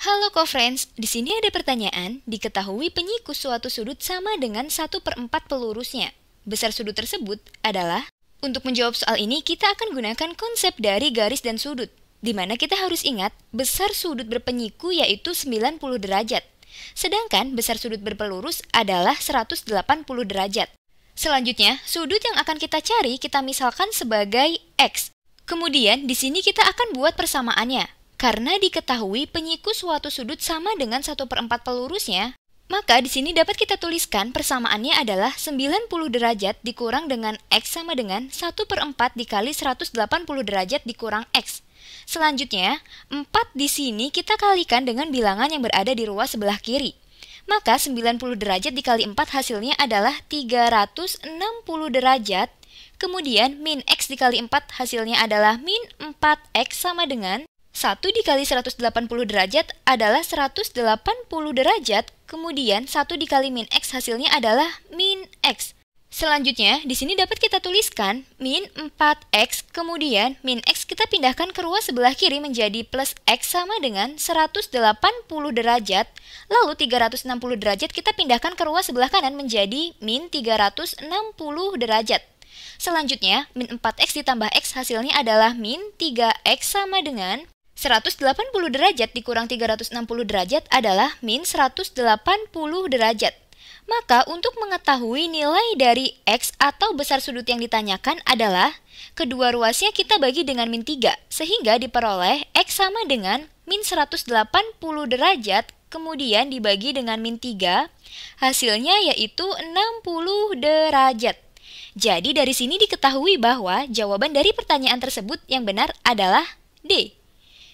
Halo co-friends, di sini ada pertanyaan, diketahui penyiku suatu sudut sama dengan 1 per 4 pelurusnya. Besar sudut tersebut adalah? Untuk menjawab soal ini, kita akan gunakan konsep dari garis dan sudut, di mana kita harus ingat, besar sudut berpenyiku yaitu 90 derajat. Sedangkan besar sudut berpelurus adalah 180 derajat. Selanjutnya, sudut yang akan kita cari kita misalkan sebagai X. Kemudian, di sini kita akan buat persamaannya, karena diketahui penyiku suatu sudut sama dengan 1 per 4 pelurusnya, maka di sini dapat kita tuliskan persamaannya adalah 90 derajat dikurang dengan X sama dengan 1 per 4 dikali 180 derajat dikurang X. Selanjutnya, 4 di sini kita kalikan dengan bilangan yang berada di ruas sebelah kiri. Maka 90 derajat dikali 4 hasilnya adalah 360 derajat. Kemudian min X dikali 4 hasilnya adalah min 4X sama dengan 1 dikali 180 derajat adalah 180 derajat, kemudian 1 dikali min X hasilnya adalah min X. Selanjutnya, di sini dapat kita tuliskan min 4x, kemudian min x kita pindahkan ke ruas sebelah kiri menjadi plus x sama dengan 180 derajat, lalu 360 derajat kita pindahkan ke ruas sebelah kanan menjadi min 360 derajat. Selanjutnya, min 4x ditambah x hasilnya adalah min 3x sama dengan 180 derajat dikurang 360 derajat adalah min 180 derajat. Maka untuk mengetahui nilai dari X atau besar sudut yang ditanyakan adalah kedua ruasnya kita bagi dengan min 3 sehingga diperoleh X sama dengan min 180 derajat kemudian dibagi dengan min 3 hasilnya yaitu 60 derajat. Jadi dari sini diketahui bahwa jawaban dari pertanyaan tersebut yang benar adalah D.